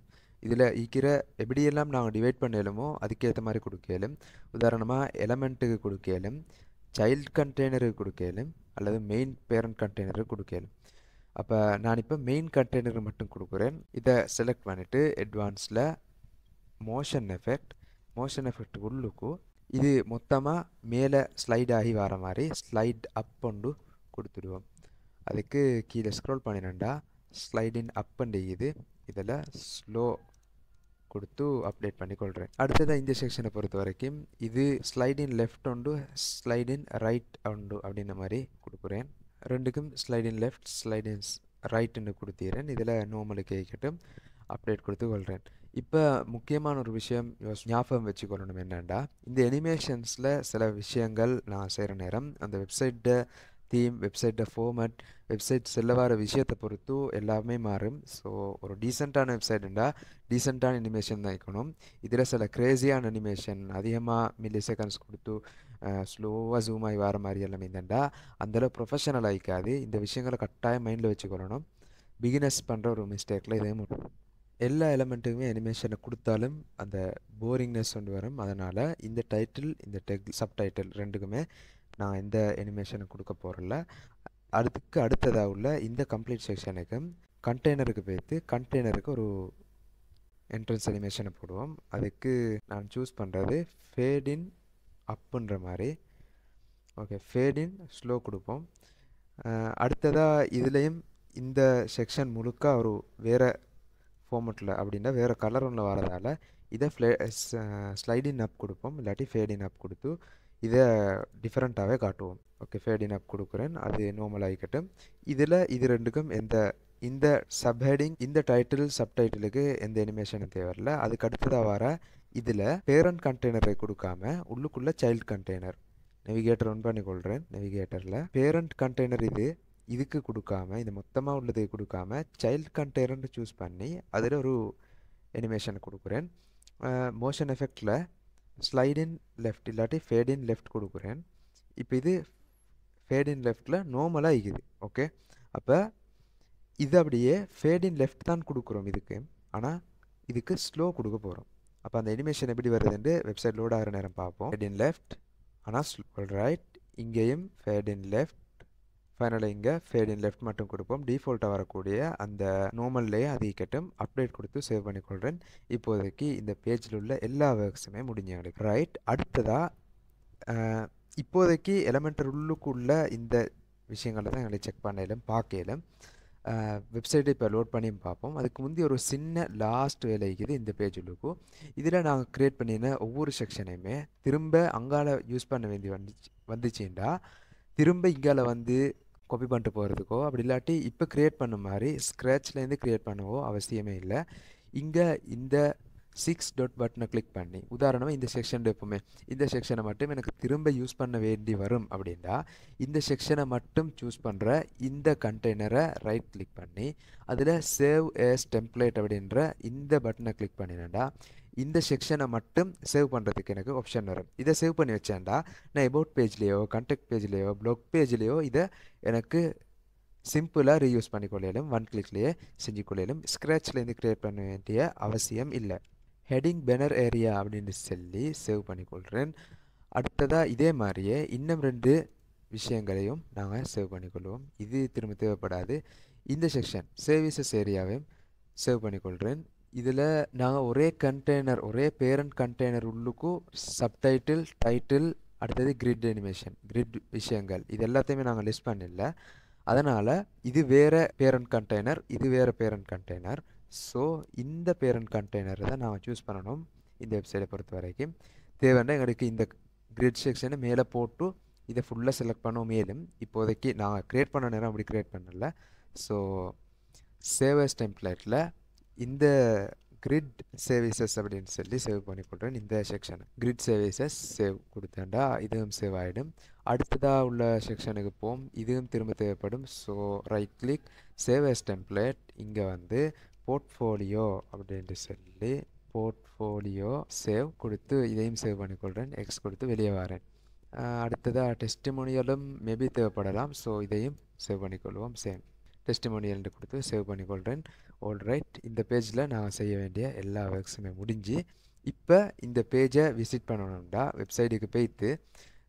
இதில் இருக்கிற எப்படியெல்லாம் நாங்கள் டிவைட் பண்ணலுமோ அதுக்கேற்ற மாதிரி கொடுக்கலும் உதாரணமாக எலமெண்ட்டுக்கு கொடுக்கலும் சைல்ட் கண்டெய்னருக்கு கொடுக்கலும் அல்லது மெயின் பேரண்ட் கண்டெய்னருக்கு கொடுக்கலும் அப்போ நான் இப்போ மெயின் கண்டெய்னர் மட்டும் கொடுக்குறேன் இதை செலக்ட் பண்ணிவிட்டு அட்வான்ஸில் மோஷன் எஃபெக்ட் மோஷன் எஃபெக்ட் உள்ளுக்கு இது மொத்தமாக மேலே ஸ்லைட் ஆகி வர மாதிரி ஸ்லைட் அப் கொண்டு கொடுத்துடுவோம் அதுக்கு கீழே ஸ்க்ரோல் பண்ணிடண்டா ஸ்லைடின் அப் அண்ட் இது இதில் ஸ்லோ கொடுத்து அப்டேட் பண்ணிக்கொள்கிறேன் அடுத்ததாக இந்த செக்ஷனை பொறுத்த வரைக்கும் இது ஸ்லைடின் லெஃப்ட் ஒன்று ஸ்லைடின் ரைட் ஒன்று அப்படின்ற மாதிரி கொடுக்குறேன் ரெண்டுக்கும் ஸ்லைடின் லெஃப்ட் ஸ்லைடின் ரைட்டுன்னு கொடுத்துறேன் இதில் நோமலுக்கு கேட்கட்டும் அப்டேட் கொடுத்து கொள்கிறேன் இப்போ முக்கியமான ஒரு விஷயம் யோஸ் ஞாபகம் வச்சுக்கொள்ளணும் என்னென்னா இந்த அனிமேஷன்ஸில் சில விஷயங்கள் நான் செய்கிற நேரம் அந்த வெப்சைட்டை தீம் வெப்சைட்டை ஃபோமட் வெப்சைட் செல்ல வர விஷயத்தை பொறுத்து எல்லாமே மாறும் ஸோ ஒரு டீசெண்டான வெப்சைட்டுண்டா டீசெண்டான அனிமேஷன் தான் இருக்கணும் இதில் சில க்ரேஸியான அனிமேஷன் அதிகமாக மில்லி செகண்ட்ஸ் கொடுத்து ஸ்லோவாக ஜூம் ஆகி வர மாதிரி எல்லாமே இருந்தாண்டா அந்தளவு ப்ரொஃபஷனல் ஆகிக்காது இந்த விஷயங்களை கட்டாயம் மைண்டில் வச்சுக்கொள்ளணும் பிகினஸ் பண்ணுற ஒரு மிஸ்டேக்கில் இதே மட்டும் எல்லா எலமெண்ட்டுக்குமே அனிமேஷனை கொடுத்தாலும் அந்த போரிங்னஸ் கொண்டு வரும் அதனால் இந்த டைட்டில் இந்த டெக் சப் டைட்டில் ரெண்டுக்குமே நான் எந்த அனிமேஷனும் கொடுக்க போகிறல அதுக்கு அடுத்ததாக உள்ள இந்த கம்ப்ளீட் செக்ஷனுக்கு கண்டெய்னருக்கு போய்த்து கண்டெய்னருக்கு ஒரு என்ட்ரன்ஸ் அனிமேஷனை போடுவோம் அதுக்கு நான் சூஸ் பண்ணுறது ஃபேடின் அப்புன்ற மாதிரி ஓகே ஃபேடின் ஸ்லோ கொடுப்போம் அடுத்ததாக இதுலேயும் இந்த செக்ஷன் முழுக்க ஒரு வேறு ஃபார்மெட்டில் அப்படின்னா வேறு கலர் ஒன்றில் வரதால் இதை ஃப்ளே ஸ்லைடின் அப் கொடுப்போம் இல்லாட்டி ஃபேடின் அப் கொடுத்து இதை டிஃப்ரெண்ட்டாகவே காட்டுவோம் ஓகே ஃபேட் அப் கொடுக்குறேன் அது நார்மல் ஆகிக்கட்டும் இதில் இது ரெண்டுக்கும் எந்த இந்த சப்ஹெடிங் இந்த டைட்டில் சப்டைட்டிலுக்கு எந்த அனிமேஷனும் தேவையில்ல அதுக்கு அடுத்ததாக வர இதில் பேரண்ட் கண்டெய்னரை கொடுக்காம உள்ளுக்குள்ளே சைல்ட் கண்டெய்னர் நெவிகேட்டர் ஒன் பண்ணி கொள்கிறேன் நெவிகேட்டரில் பேரண்ட் கண்டெய்னர் இது இதுக்கு கொடுக்காம இது மொத்தமாக உள்ளதை கொடுக்காம சைல்ட் கண்டெய்னர்னு சூஸ் பண்ணி அதில் ஒரு அனிமேஷன் கொடுக்குறேன் மோஷன் எஃபெக்டில் ஸ்லைட் இன் லெஃப்ட் இல்லாட்டி ஃபேட் இன் லெஃப்ட் கொடுக்குறேன் இப்போ இது ஃபேட் இன் லெஃப்டில் நோமலாக இருக்குது ஓகே அப்போ இது அப்படியே ஃபேட் இன் லெஃப்ட் தான் கொடுக்குறோம் இதுக்கு ஆனால் இதுக்கு ஸ்லோ கொடுக்க போகிறோம் அப்போ அந்த அனிமேஷன் எப்படி வருதுன்ட்டு வெப்சைட் லோட் ஆகிற நேரம் பார்ப்போம் ஃபேட் இன் லெஃப்ட் ஆனால் ஸ்லோ ரைட் இங்கேயும் ஃபேட் இன் லெஃப்ட் ஃபைனலாக இங்கே ஃபேட் இன் லெஃப்ட் மட்டும் கொடுப்போம் டிஃபால்ட்டாக வரக்கூடிய அந்த நோமல்லையே அது கட்டும் அப்டேட் கொடுத்து சேவ் பண்ணிக்கொள்கிறேன் இப்போதைக்கு இந்த பேஜில் உள்ள எல்லா ஒர்க்ஸுமே முடிஞ்சு எங்களுக்கு ரைட் அடுத்ததாக இப்போதைக்கு எலமெண்டர் உள்ளுக்குள்ள இந்த விஷயங்களை தான் எங்களை செக் பண்ணலும் பார்க்கலும் வெப்சைட்டை இப்போ லோட் பண்ணியும் பார்ப்போம் அதுக்கு முந்தி ஒரு சின்ன லாஸ்ட் வேலைக்குது இந்த பேஜ் உள்ளுக்கும் இதில் நாங்கள் க்ரியேட் பண்ணின ஒவ்வொரு செக்ஷனையுமே திரும்ப அங்கால யூஸ் பண்ண வேண்டி வந்துச்சு வந்துச்சுண்டா திரும்ப இங்கால வந்து காப்பி பண்ணிட்டு போகிறதுக்கோ அப்படி இல்லாட்டி இப்போ க்ரியேட் பண்ண மாதிரி ஸ்க்ராட்ச்லேருந்து க்ரியேட் பண்ணவோ அவசியமே இல்லை இங்கே இந்த சிக்ஸ் டாட் பட்டனை கிளிக் பண்ணி உதாரணமாக இந்த செக்ஷன் எப்போவுமே இந்த செக்ஷனை மட்டும் எனக்கு திரும்ப யூஸ் பண்ண வேண்டி வரும் அப்படின்னா இந்த செக்ஷனை மட்டும் சூஸ் பண்ணுற இந்த கண்டெய்னரை ரைட் கிளிக் பண்ணி அதில் சேவ் ஏஸ் டெம்ப்ளேட் அப்படின்ற இந்த பட்டனை கிளிக் பண்ணினேன்டா இந்த செக்ஷனை மட்டும் சேவ் பண்ணுறதுக்கு எனக்கு ஆப்ஷன் வரும் இதை சேவ் பண்ணி வச்சேன்டா நான் எபவுட் பேஜ்லேயோ கண்டெக்ட் பேஜ்லேயோ ப்ளாக் பேஜ்லேயோ இதை எனக்கு சிம்பிளாக ரீயூஸ் பண்ணிக்கொள்ளையிலும் ஒன் கிளிக்லேயே செஞ்சு கொள்ளையிலும் ஸ்க்ராட்ச்லேருந்து க்ரியேட் பண்ண வேண்டிய அவசியம் இல்லை ஹெடிங் பேனர் ஏரியா அப்படின்னு சொல்லி சேவ் பண்ணிக்கொள்கிறேன் அடுத்ததாக இதே மாதிரியே இன்னும் ரெண்டு விஷயங்களையும் நாங்கள் சேவ் பண்ணிக்கொள்வோம் இது திரும்ப தேவைப்படாது இந்த செக்ஷன் சர்வீசஸ் ஏரியாவையும் சேவ் பண்ணிக்கொள்கிறேன் இதில் நாங்கள் ஒரே கண்டெய்னர் ஒரே பேரண்ட் கண்டெய்னர் உள்ளுக்கும் சப்டைட்டில் டைட்டில் அடுத்தது கிரிட் அனிமேஷன் கிரிட் விஷயங்கள் இது எல்லாத்தையுமே நாங்கள் லிஸ்ட் பண்ணல அதனால் இது வேறு பேரண்ட் கண்டெய்னர் இது வேறு பேரண்ட் கண்டெய்னர் ஸோ இந்த பேரண்ட் கண்டெய்னரை தான் நாங்கள் சூஸ் பண்ணணும் இந்த வெப்சைட்டை பொறுத்த வரைக்கும் தேவைன்னா எங்களுக்கு இந்த கிரிட் செக்ஷனை மேலே போட்டு இதை ஃபுல்லாக செலக்ட் பண்ணோம் மேலும் இப்போதைக்கு நாங்கள் க்ரியேட் பண்ண நேரம் அப்படி க்ரியேட் பண்ணல ஸோ சேவர்ஸ் டெம்ப்ளேட்டில் இந்த கிரிட் சர்வீசஸ் அப்படின்னு சொல்லி சேவ் பண்ணி கொடுறேன் இந்த செக்ஷனை கிரிட் சர்வீசஸ் சேவ் கொடுத்தேன்டா இதுவும் சேவ் ஆகிடும் அடுத்ததாக உள்ள செக்ஷனுக்கு போகும் இதுவும் திரும்ப தேவைப்படும் so right click save as template இங்கே வந்து போர்ட்ஃபோலியோ அப்படின்ட்டு சொல்லி போர்ட்ஃபோலியோ சேவ் கொடுத்து இதையும் சேவ் பண்ணி கொள்கிறேன் எக்ஸ் கொடுத்து வெளியே வரேன் அடுத்ததாக டெஸ்டிமோனியலும் மேபி தேவைப்படலாம் ஸோ இதையும் சேவ் பண்ணிக்கொள்வோம் சேம் டெஸ்டிமோனியல்ட்டு கொடுத்து சேவ் பண்ணிக்கொள்கிறேன் ஆல்ரைட் இந்த பேஜில் நான் செய்ய வேண்டிய எல்லா ஒர்க்ஸுமே முடிஞ்சு இப்போ இந்த பேஜை விசிட் பண்ணணும்டா வெப்சைட்டுக்கு போய்த்து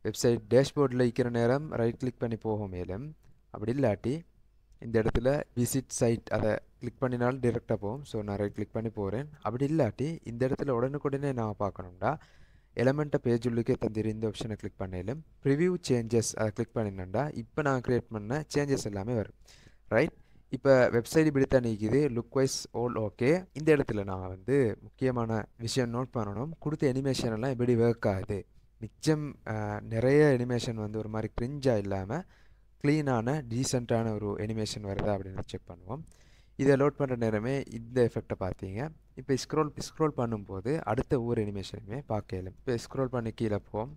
வெப்சைட் டேஷ்போர்டில் இருக்கிற நேரம் ரைட் கிளிக் பண்ணி போக மேலும் அப்படி இல்லாட்டி இந்த இடத்துல விசிட் சைட் அதை கிளிக் பண்ணினாலும் டிரெக்டாக போகும் ஸோ நான் ரைட் கிளிக் பண்ணி போகிறேன் அப்படி இல்லாட்டி இந்த இடத்துல உடனுக்குடனே நான் பார்க்கணும்டா எலமெண்ட்டை பேஜ் உள்ளுக்கே தந்திரி இந்த ஆப்ஷனை கிளிக் பண்ணலும் ப்ரிவியூ சேஞ்சஸ் அதை கிளிக் பண்ணினேன்டா இப்போ நான் க்ரியேட் பண்ண சேஞ்சஸ் எல்லாமே வரும் ரைட் இப்போ வெப்சைட் இப்படி தான் நிற்கிது லுக் வைஸ் ஓல் ஓகே இந்த இடத்துல நான் வந்து முக்கியமான விஷயம் நோட் பண்ணணும் கொடுத்த அனிமேஷன் எல்லாம் இப்படி ஒர்க் ஆகுது மிச்சம் நிறைய அனிமேஷன் வந்து ஒரு மாதிரி க்ரிஞ்சாக இல்லாமல் க்ளீனான டீசெண்டான ஒரு அனிமேஷன் வருதா அப்படின்னு செக் பண்ணுவோம் இதை லோட் பண்ணுற நேரமே இந்த எஃபெக்டை பார்த்தீங்க இப்போ ஸ்க்ரோல் ஸ்க்ரோல் பண்ணும்போது அடுத்த ஒவ்வொரு அனிமேஷனுமே பார்க்கல இப்போ ஸ்க்ரோல் பண்ணி கீழே போவோம்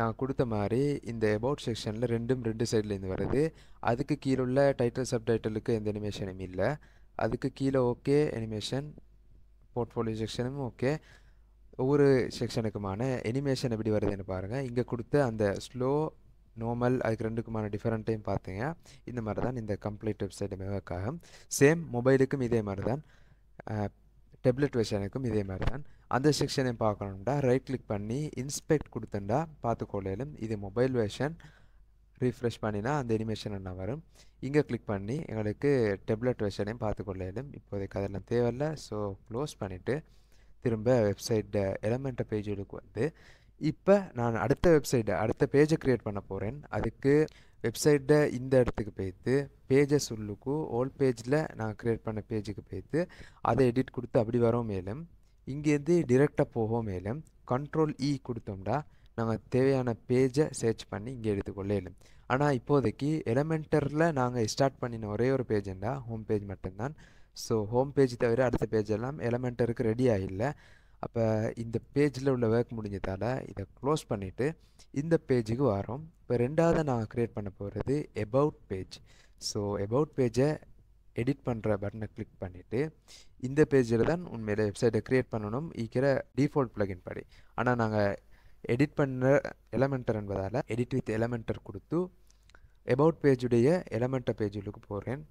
நான் கொடுத்த மாதிரி இந்த அபவுட் செக்ஷனில் ரெண்டும் ரெண்டு சைட்லேருந்து வருது அதுக்கு கீழே உள்ள டைட்டில் சப் டைட்டிலுக்கு எந்த அனிமேஷனும் இல்லை அதுக்கு கீழே ஓகே அனிமேஷன் போர்ட்ஃபோலியோ செக்ஷனும் ஓகே ஒவ்வொரு செக்ஷனுக்குமான அனிமேஷன் எப்படி வருதுன்னு பாருங்கள் இங்கே கொடுத்த அந்த ஸ்லோ நார்மல் அதுக்கு ரெண்டுக்குமான டிஃப்ரெண்ட்டையும் பார்த்தீங்க இந்த மாதிரி தான் இந்த கம்ப்ளீட் வெப்சைட் மேவக்காகும் சேம் மொபைலுக்கும் இதே மாதிரி தான் டெப்லெட் வெர்ஷனுக்கும் இதே மாதிரி தான் அந்த செக்ஷனையும் பார்க்கணும்டா ரைட் கிளிக் பண்ணி இன்ஸ்பெக்ட் கொடுத்தண்டா பார்த்துக்கொள்ளையிலும் இது மொபைல் வேர்ஷன் ரீஃப்ரெஷ் பண்ணினா அந்த அனிமேஷன் என்ன வரும் இங்கே கிளிக் பண்ணி எங்களுக்கு டெப்லெட் வெர்ஷனையும் பார்த்துக்கொள்ளையிலும் இப்போதைக்கு அதெல்லாம் தேவையில்ல ஸோ க்ளோஸ் பண்ணிவிட்டு திரும்ப வெப்சைட் எலமெண்ட் பேஜுக்கு வந்து இப்போ நான் அடுத்த வெப்சைட்டை அடுத்த பேஜை க்ரியேட் பண்ண போகிறேன் அதுக்கு வெப்சைட்டை இந்த இடத்துக்கு போய்த்து பேஜஸ் சொல்லுக்கும் ஓல்ட் பேஜில் நான் க்ரியேட் பண்ண பேஜுக்கு போய்த்து அதை எடிட் கொடுத்து அப்படி வரோம் மேலும் இங்கேருந்து டிரெக்டாக போக மேலும் கண்ட்ரோல் இ e கொடுத்தோம்னா நம்ம தேவையான பேஜை சர்ச் பண்ணி இங்கே எடுத்துக்கொள்ள இயலும் ஆனால் இப்போதைக்கு எலமெண்டரில் நாங்கள் ஸ்டார்ட் பண்ணின ஒரே ஒரு பேஜ்ண்டா ஹோம் பேஜ் மட்டும்தான் ஸோ ஹோம் பேஜ் தவிர அடுத்த பேஜ் எல்லாம் எலமெண்டருக்கு ரெடி ஆகில்லை அப்போ இந்த பேஜில் உள்ள ஒர்க் முடிஞ்சதால் இதை க்ளோஸ் பண்ணிவிட்டு இந்த பேஜுக்கு வரோம் இப்போ ரெண்டாவது நாங்கள் க்ரியேட் பண்ண போகிறது எபவுட் பேஜ் ஸோ எபவுட் பேஜை எடிட் பண்ணுற பட்டனை கிளிக் பண்ணிவிட்டு இந்த பேஜில் தான் உண்மையில வெப்சைட்டை க்ரியேட் பண்ணணும் ஈக்கிற டிஃபால்ட் ப்ளகின் படி ஆனால் நாங்கள் எடிட் பண்ண எலமெண்டர் என்பதால் எடிட் வித் எலமெண்டர் கொடுத்து எபவுட் பேஜுடைய எலமெண்டர் பேஜுக்கு போகிறேன்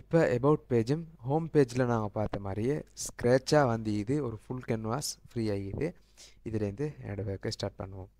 இப்போ எபவுட் பேஜும் ஹோம் பேஜில் நாங்கள் பார்த்த மாதிரியே ஸ்க்ராட்சாக வந்து இது ஒரு ஃபுல் கேன்வாஸ் ஃப்ரீ ஆகிது இதுலேருந்து என்னோடய ஒர்க்கை ஸ்டார்ட் பண்ணுவோம்